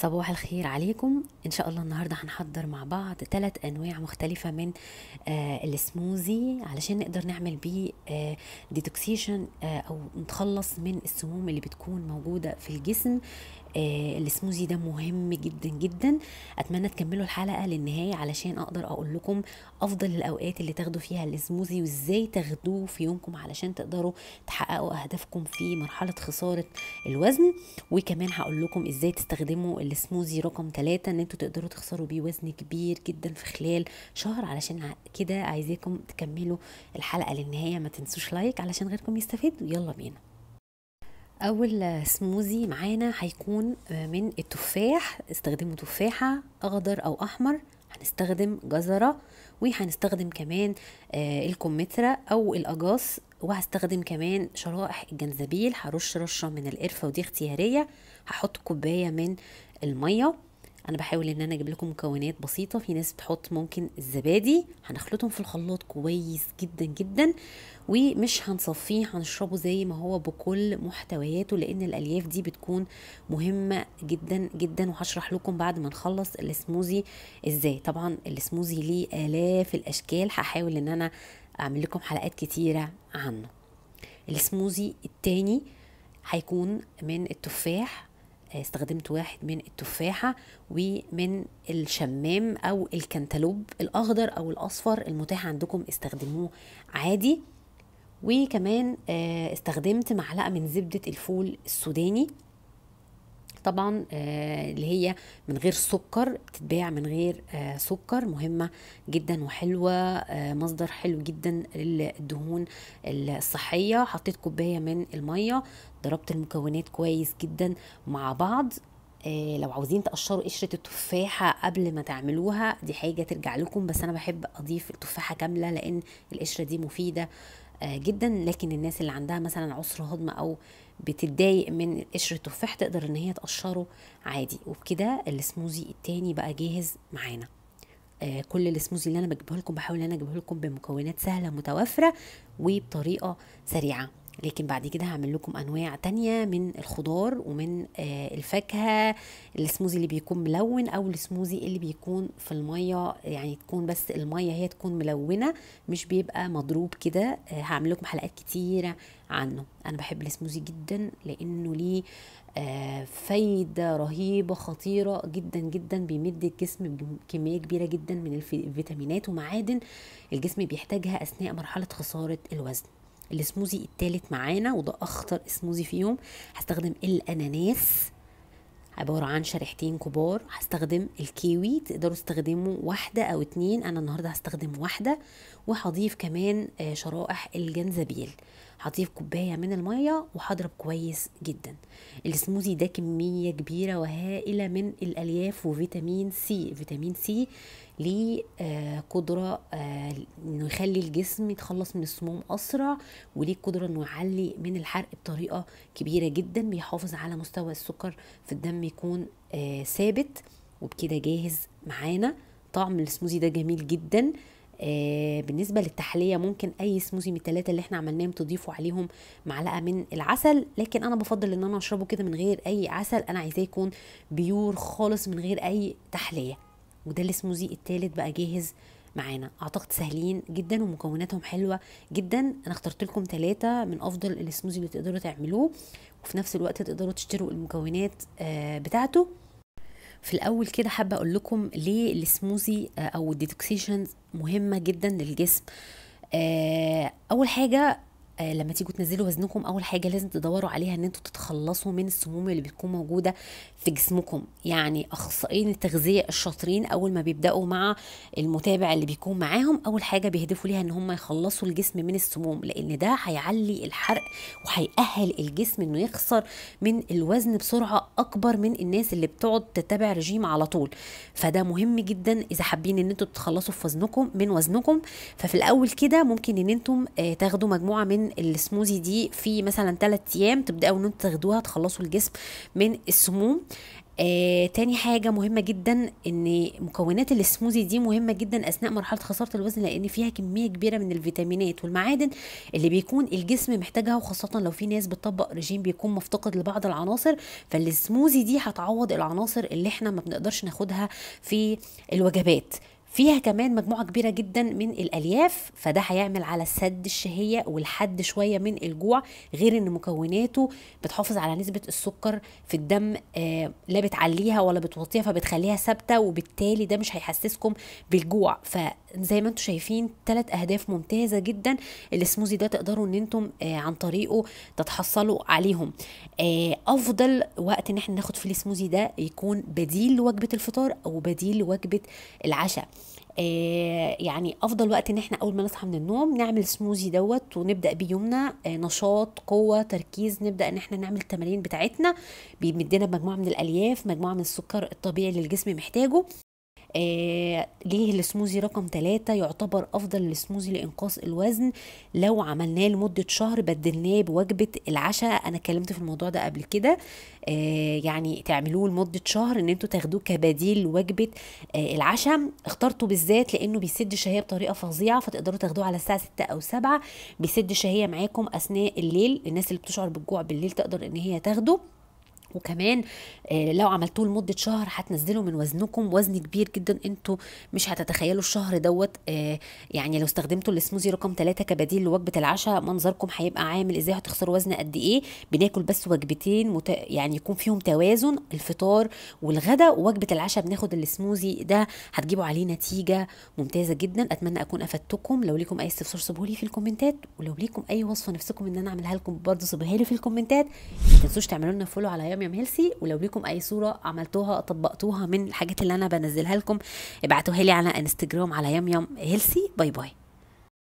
صباح الخير عليكم ان شاء الله النهارده هنحضر مع بعض ثلاث انواع مختلفه من آه السموزي علشان نقدر نعمل بيه آه ديتوكسيشن آه او نتخلص من السموم اللي بتكون موجوده في الجسم آه، السموزي ده مهم جدا جدا اتمنى تكملوا الحلقه للنهايه علشان اقدر اقول لكم افضل الاوقات اللي تاخدوا فيها السموزي وازاي تاخدوه في يومكم علشان تقدروا تحققوا اهدافكم في مرحله خساره الوزن وكمان هقول لكم ازاي تستخدموا السموزي رقم ثلاثة ان انتوا تقدروا تخسروا بيه وزن كبير جدا في خلال شهر علشان كده عايزاكم تكملوا الحلقه للنهايه ما تنسوش لايك علشان غيركم يستفيد يلا بينا اول سموزي معانا هيكون آه، من التفاح استخدموا تفاحه اخضر او احمر هنستخدم جزره وهنستخدم كمان آه، الكمثرى او الاجاص وهستخدم كمان شرائح الجنزبيل هرش رشه من القرفه ودي اختياريه هحط كوبايه من الميه انا بحاول ان انا اجيب لكم مكونات بسيطه في ناس بتحط ممكن الزبادي هنخلطهم في الخلاط كويس جدا جدا ومش هنصفيه هنشربه زي ما هو بكل محتوياته لان الالياف دي بتكون مهمه جدا جدا وهشرح لكم بعد ما نخلص السموزي ازاي طبعا السموزي ليه الاف الاشكال هحاول ان انا اعمل لكم حلقات كتيره عنه السموزي التاني هيكون من التفاح استخدمت واحد من التفاحة ومن الشمام أو الكنتالوب الأخضر أو الأصفر المتاح عندكم استخدموه عادي وكمان آه، استخدمت معلقة من زبدة الفول السوداني طبعا آه، اللي هي من غير سكر بتتباع من غير آه، سكر مهمه جدا وحلوه آه، مصدر حلو جدا للدهون الصحيه حطيت كوبايه من الميه ضربت المكونات كويس جدا مع بعض إيه لو عاوزين تقشروا قشرة التفاحة قبل ما تعملوها دي حاجة ترجع لكم بس أنا بحب أضيف التفاحة كاملة لأن القشرة دي مفيدة آه جدا لكن الناس اللي عندها مثلا عسر هضم أو بتتضايق من قشر التفاح تقدر ان هي تقشره عادي وبكده السموزي التاني بقى جاهز معانا آه كل السموزي اللي انا بجيبه لكم بحاول ان انا اجيبه لكم بمكونات سهله متوفره وبطريقه سريعه لكن بعد كده هعمل لكم انواع تانية من الخضار ومن آه، الفاكهة السموزي اللي بيكون ملون او السموزي اللي بيكون في المية يعني تكون بس المية هي تكون ملونة مش بيبقى مضروب كده آه، هعمل لكم حلقات كتيرة عنه انا بحب السموزي جدا لانه ليه آه، فايدة رهيبة خطيرة جدا جدا بيمد الجسم بكمية كبيرة جدا من الفيتامينات ومعادن الجسم بيحتاجها اثناء مرحلة خسارة الوزن السموزي الثالث معانا وده اخطر سموزي فيهم هستخدم الاناناس عبارة عن شريحتين كبار هستخدم الكيوي تقدروا تستخدموا واحدة أو اتنين أنا النهاردة هستخدم واحدة وهضيف كمان آه، شرائح الجنزبيل هضيف كوبايه من الميه وهضرب كويس جدا السموزي ده كميه كبيره وهائله من الالياف وفيتامين سي فيتامين سي ليه آه، قدره آه، انه يخلي الجسم يتخلص من السموم اسرع وليه قدره انه يعلي من الحرق بطريقه كبيره جدا بيحافظ على مستوى السكر في الدم يكون ثابت وبكده جاهز معانا طعم السموزي ده جميل جدا آه، بالنسبه للتحليه ممكن اي سموزي من الثلاثه اللي احنا عملناهم تضيفوا عليهم معلقه من العسل لكن انا بفضل ان انا اشربه كده من غير اي عسل انا عايزاه يكون بيور خالص من غير اي تحليه وده السموزي الثالث بقى جاهز معانا اعتقد سهلين جدا ومكوناتهم حلوه جدا انا اخترت لكم ثلاثه من افضل السموزي اللي تقدروا تعملوه وفي نفس الوقت تقدروا تشتروا المكونات آه، بتاعته في الاول كده حابه اقول لكم ليه السموزي آه، او الديتوكسيشن مهمه جدا للجسم آه، اول حاجه آه، لما تيجوا تنزلوا وزنكم اول حاجه لازم تدوروا عليها ان انتوا تتخلصوا من السموم اللي بتكون موجوده في جسمكم يعني اخصائيين التغذيه الشاطرين اول ما بيبداوا مع المتابع اللي بيكون معاهم اول حاجه بيهدفوا ليها ان هم يخلصوا الجسم من السموم لان ده هيعلي الحرق وهيأهل الجسم انه يخسر من الوزن بسرعه اكبر من الناس اللي بتقعد تتابع رجيم على طول فده مهم جدا اذا حابين ان انتوا تتخلصوا في وزنكم من وزنكم ففي الاول كده ممكن ان انتم آه، تاخدوا مجموعه من السموزي دي في مثلا ثلاث ايام تبداوا ان انتوا تاخدوها تخلصوا الجسم من السموم آه، تاني حاجة مهمة جدا ان مكونات السموزي دي مهمة جدا اثناء مرحلة خسارة الوزن لان فيها كمية كبيرة من الفيتامينات والمعادن اللي بيكون الجسم محتاجها وخاصة لو في ناس بتطبق رجيم بيكون مفتقد لبعض العناصر فالسموزي دي هتعوض العناصر اللي احنا ما بنقدرش ناخدها في الوجبات فيها كمان مجموعة كبيرة جدا من الألياف فده هيعمل على سد الشهية والحد شوية من الجوع غير إن مكوناته بتحافظ على نسبة السكر في الدم آه، لا بتعليها ولا بتوطيها فبتخليها ثابتة وبالتالي ده مش هيحسسكم بالجوع فزي ما انتم شايفين ثلاث أهداف ممتازة جدا السموزي ده تقدروا إن انتم آه، عن طريقه تتحصلوا عليهم آه، أفضل وقت إن احنا ناخد في السموزي ده يكون بديل لوجبة الفطار أو بديل لوجبة العشاء آه، يعني افضل وقت ان احنا اول ما نصحى من النوم نعمل سموزي دوت ونبدا بيومنا آه، نشاط قوه تركيز نبدا ان احنا نعمل التمارين بتاعتنا بيمدنا بمجموعه من الالياف مجموعه من السكر الطبيعي اللي الجسم محتاجه آه، ليه السموزي رقم ثلاثة يعتبر أفضل السموزي لإنقاص الوزن لو عملناه لمدة شهر بدلناه بوجبة العشاء أنا اتكلمت في الموضوع ده قبل كده آه، يعني تعملوه لمدة شهر إن أنتوا تاخدوه كبديل لوجبة آه، العشاء اخترته بالذات لأنه بيسد الشهية بطريقة فظيعة فتقدروا تاخدوه على الساعة ستة أو سبعة بيسد الشهية معاكم أثناء الليل الناس اللي بتشعر بالجوع بالليل تقدر إن هي تاخده وكمان آه، لو عملتوه لمده شهر هتنزلوا من وزنكم وزن كبير جدا انتوا مش هتتخيلوا الشهر دوت آه، يعني لو استخدمتوا السموزي رقم ثلاثة كبديل لوجبه العشاء منظركم هيبقى عامل ازاي هتخسروا وزن قد ايه بناكل بس وجبتين مت... يعني يكون فيهم توازن الفطار والغدا ووجبه العشاء بناخد السموزي ده هتجيبوا عليه نتيجه ممتازه جدا اتمنى اكون افدتكم لو ليكم اي استفسار سيبوه في الكومنتات ولو ليكم اي وصفه نفسكم ان انا اعملها لكم برضه سيبوها لي في الكومنتات ما تنسوش تعملوا لنا فولو على بريميوم هيلسي ولو ليكم اي صوره عملتوها طبقتوها من الحاجات اللي انا بنزلها لكم ابعتوها لي على انستجرام على يم يم هيلسي باي باي